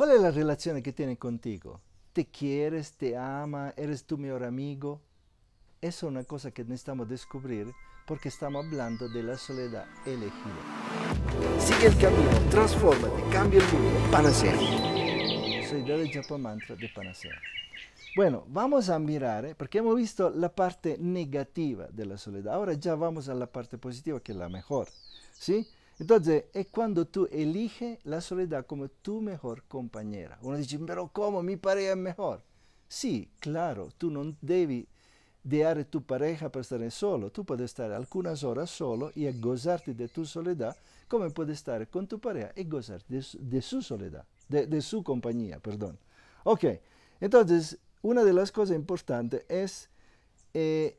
¿Cuál es la relación que tiene contigo? ¿Te quieres? ¿Te ama? ¿Eres tu mejor amigo? Eso es una cosa que necesitamos descubrir porque estamos hablando de la soledad elegida. Sigue el camino, transfórmate, cambia el mundo, panacea. Soy del Japón de Panacea. Bueno, vamos a mirar, ¿eh? porque hemos visto la parte negativa de la soledad. Ahora ya vamos a la parte positiva, que es la mejor. ¿Sí? Entonces, es cuando tú eliges la soledad como tu mejor compañera. Uno dice, pero ¿cómo? Mi pareja es mejor. Sí, claro, tú no debes dejar a tu pareja para estar solo. Tú puedes estar algunas horas solo y gozarte de tu soledad, como puedes estar con tu pareja y gozar de, su soledad, de, su compañía, perdón. Ok, entonces, una de las cosas importantes es eh,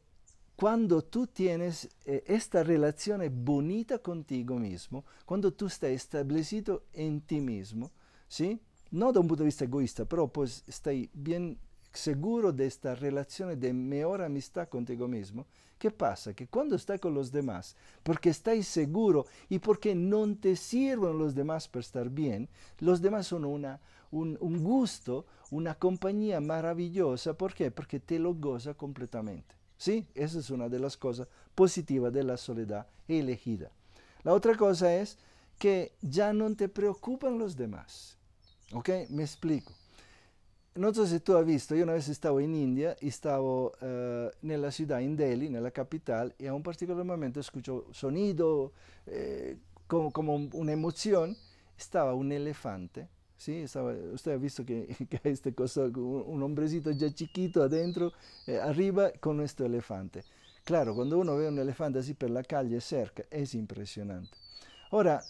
cuando tú tienes eh, esta relación bonita contigo mismo, cuando tú estás establecido en ti mismo, ¿sí? no de un punto de vista egoísta, pero pues estás bien seguro de esta relación de mejor amistad contigo mismo, ¿qué pasa? Que cuando estás con los demás, porque estás seguro y porque no te sirven los demás para estar bien, los demás son una, un, un gusto, una compañía maravillosa. ¿Por qué? Porque te lo goza completamente. ¿Sí? Esa es una de las cosas positivas de la soledad elegida. La otra cosa es que ya no te preocupan los demás. ¿Ok? Me explico. No sé si tú has visto, yo una vez estaba en India, estaba eh, en la ciudad, en Delhi, en la capital, y a un particular momento escucho sonido, eh, como una emoción, estaba un elefante Sí, usted ha visto que, hay este cosa, un, hombrecito ya chiquito adentro, eh, arriba, con este elefante. Claro, cuando uno ve un elefante así por la calle cerca, es impresionante. Ahora,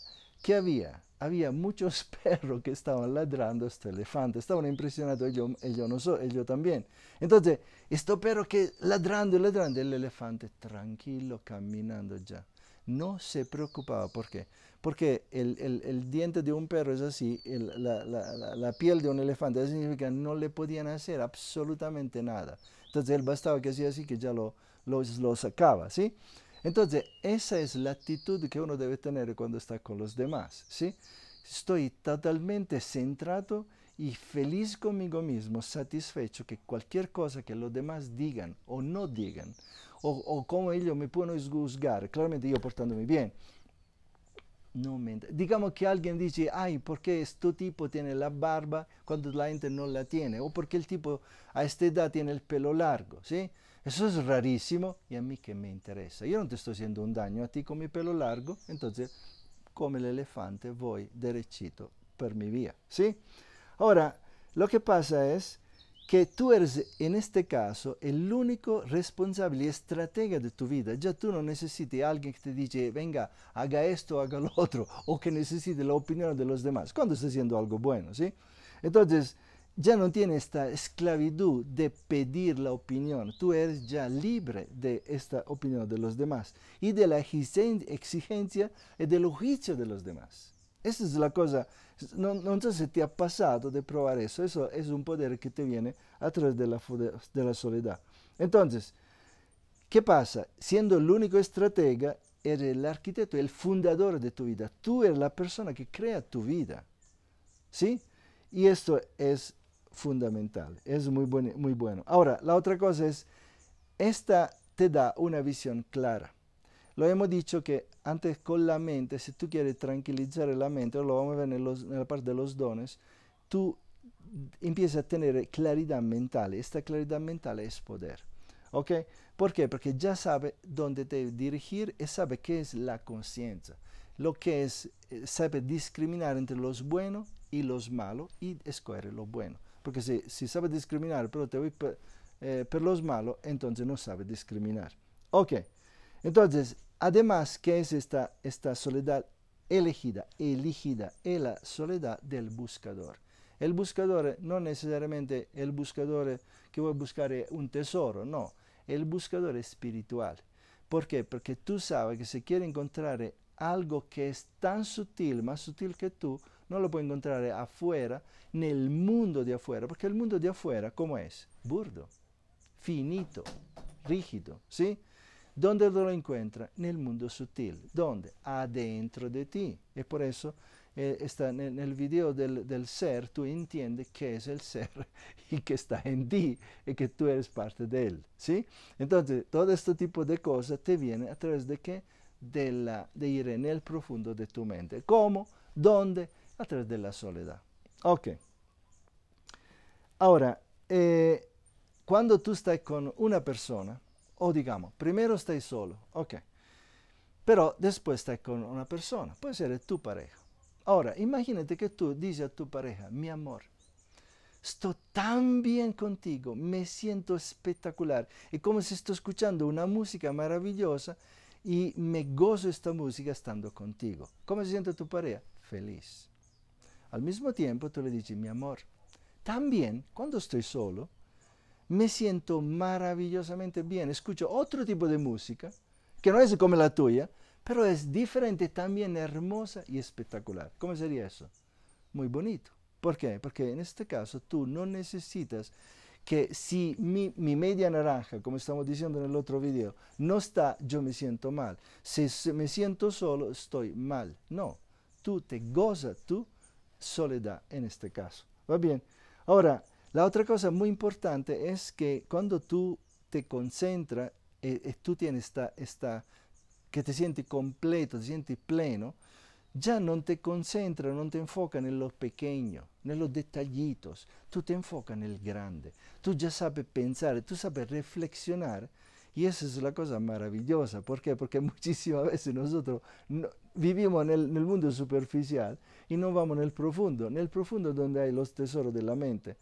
¿qué había? Había muchos perros que estaban ladrando a este elefante. Estaban impresionados, ellos, yo no yo también. Entonces, estos perros que ladrando y ladrando, el elefante tranquilo caminando ya no se preocupaba. ¿Por qué? Porque el, diente de un perro es así, la, piel de un elefante, eso significa no le podían hacer absolutamente nada. Entonces él bastaba que hacía así que ya lo, lo, sacaba, ¿sí? Entonces esa es la actitud que uno debe tener cuando está con los demás, ¿sí? Estoy totalmente centrado y feliz conmigo mismo, satisfecho que cualquier cosa que los demás digan o no digan o, cómo ellos me pueden juzgar. Claramente yo portándome bien. No Digamos que alguien dice, ay, ¿por qué este tipo tiene la barba cuando la gente no la tiene? O por qué el tipo a esta edad tiene el pelo largo, ¿sí? Eso es rarísimo y a mí que me interesa. Yo no te estoy haciendo un daño a ti con mi pelo largo, entonces como el elefante voy derechito por mi vía, ¿sí? Ahora, lo que pasa es que tú eres en este caso el único responsable y estratega de tu vida. Ya tú no necesitas a alguien que te dice, venga, haga esto, haga lo otro, o que necesite la opinión de los demás, cuando estás haciendo algo bueno, ¿sí? Entonces, ya no tienes esta esclavitud de pedir la opinión, tú eres ya libre de esta opinión de los demás y de la exigencia y del juicio de los demás. Esa es la cosa. No, no sé si te ha pasado de probar eso. Eso es un poder que te viene a través de la, de la soledad. Entonces, ¿qué pasa? Siendo el único estratega, eres el arquitecto, el fundador de tu vida. Tú eres la persona que crea tu vida. ¿Sí? Y esto es fundamental. Es muy, muy bueno. Ahora, la otra cosa es, esta te da una visión clara lo hemos dicho que antes con la mente, si tú quieres tranquilizar la mente, lo vamos a ver en, la parte de los dones, tú empiezas a tener claridad mental. Esta claridad mental es poder. ¿Ok? ¿Por qué? Porque ya sabe dónde te dirigir y sabe qué es la conciencia. Lo que es, eh, sabe discriminar entre los buenos y los malos y escoger lo bueno. Porque si, sabe discriminar, pero te voy por, eh, por los malos, entonces no sabe discriminar. Ok. Entonces, Además, ¿qué es esta, soledad elegida, elegida? Es eh, la soledad del buscador. El buscador, eh, no necesariamente el buscador eh, que va a buscar un tesoro, no. El buscador espiritual. ¿Por qué? Porque tú sabes que si quiere encontrar algo que es tan sutil, más sutil que tú, no lo puede encontrar afuera, en el mundo de afuera, porque el mundo de afuera, ¿cómo es? Burdo, finito, rígido, ¿sí? ¿Dónde lo encuentra? En el mundo sutil. ¿Dónde? Adentro de ti. Y por eso eh, está en, el video del, ser, tú entiendes qué es el ser y que está en ti y que tú eres parte de él. Entonces, todo este tipo de cosas te viene a través de qué? De, de ir en el profundo de tu mente. ¿Cómo? ¿Dónde? A través de la soledad. Ok. Ahora, eh, cuando tú estás con una persona, o digamos, primero estás solo, ok. Pero después estás con una persona, puede ser tu pareja. Ahora, imagínate que tú dices a tu pareja, mi amor, estoy tan bien contigo, me siento espectacular. Y como si estoy escuchando una música maravillosa y me gozo esta música estando contigo. ¿Cómo se siente tu pareja? Feliz. Al mismo tiempo tú le dices, mi amor, también cuando estoy solo, me siento maravillosamente bien. Escucho otro tipo de música, que no es como la tuya, pero es diferente, también hermosa y espectacular. ¿Cómo sería eso? Muy bonito. ¿Por qué? Porque en este caso tú no necesitas que si mi, media naranja, como estamos diciendo en el otro video, no está, yo me siento mal. Si me siento solo, estoy mal. No, tú te gozas tu soledad en este caso. ¿Va bien? Ahora, la otra cosa muy importante es que cuando tú te concentras, eh, eh, tú tienes esta, esta, que te sientes completo, te sientes pleno, ya no te concentras, no te enfoca en lo pequeño, en los detallitos, tú te enfocas en el grande, tú ya sabes pensar, tú sabes reflexionar y esa es la cosa maravillosa, ¿por qué? Porque muchísimas veces nosotros vivimos en el, mundo superficial y no vamos en el profundo, en el profundo donde hay los tesoros de la mente,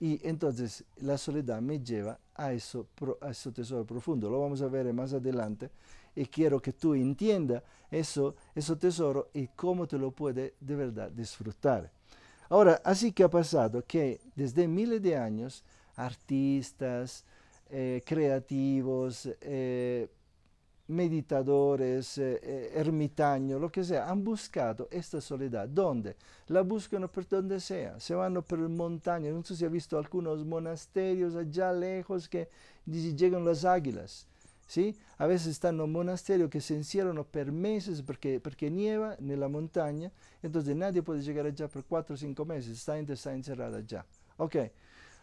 y entonces la soledad me lleva a, eso, a ese tesoro profundo. Lo vamos a ver más adelante. Y quiero que tú entiendas eso, ese tesoro y cómo te lo puedes de verdad disfrutar. Ahora, así que ha pasado que desde miles de años, artistas, eh, creativos, eh, meditadores, eh, ermitaños, lo que sea, han buscado esta soledad. ¿Dónde? La buscan por donde sea. Se van por montañas. No sé si ha visto algunos monasterios allá lejos que llegan las águilas. ¿sí? A veces están en un monasterio que se encierran por meses porque, porque nieva en la montaña. Entonces nadie puede llegar allá por cuatro o cinco meses. Esta gente está encerrada allá. Ok.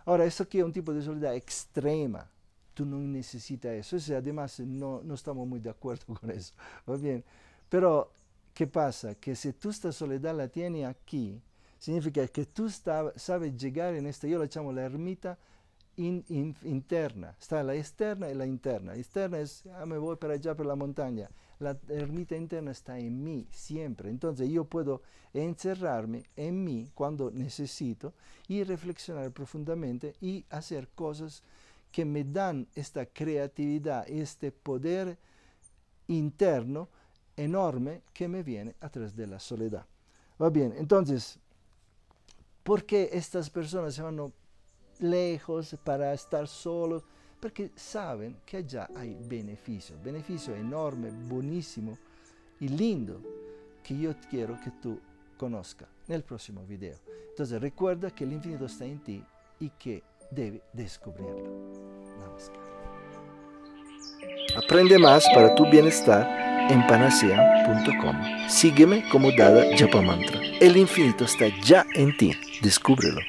Ahora, esto aquí es un tipo de soledad extrema. tú no necesitas eso. además, no, no estamos muy de acuerdo con eso. ¿va bien? Pero, ¿qué pasa? Que si tú esta soledad la tienes aquí, significa que tú sabes llegar en esta, yo la llamo la ermita interna. Está la externa y la interna. externa es, ah, me voy para allá, por la montaña. La ermita interna está en mí siempre. Entonces yo puedo encerrarme en mí cuando necesito y reflexionar profundamente y hacer cosas que me dan esta creatividad, este poder interno enorme que me viene a través de la soledad. Va bien, entonces, ¿por qué estas personas se van lejos para estar solos? Porque saben que allá hay beneficio, beneficio enorme, buenísimo y lindo que yo quiero que tú conozcas en el próximo video. Entonces recuerda que el infinito está en ti y que debe descubrirlo. Namaskar. Aprende más para tu bienestar en panacea.com. Sígueme como Dada Japamantra. El infinito está ya en ti. Descúbrelo.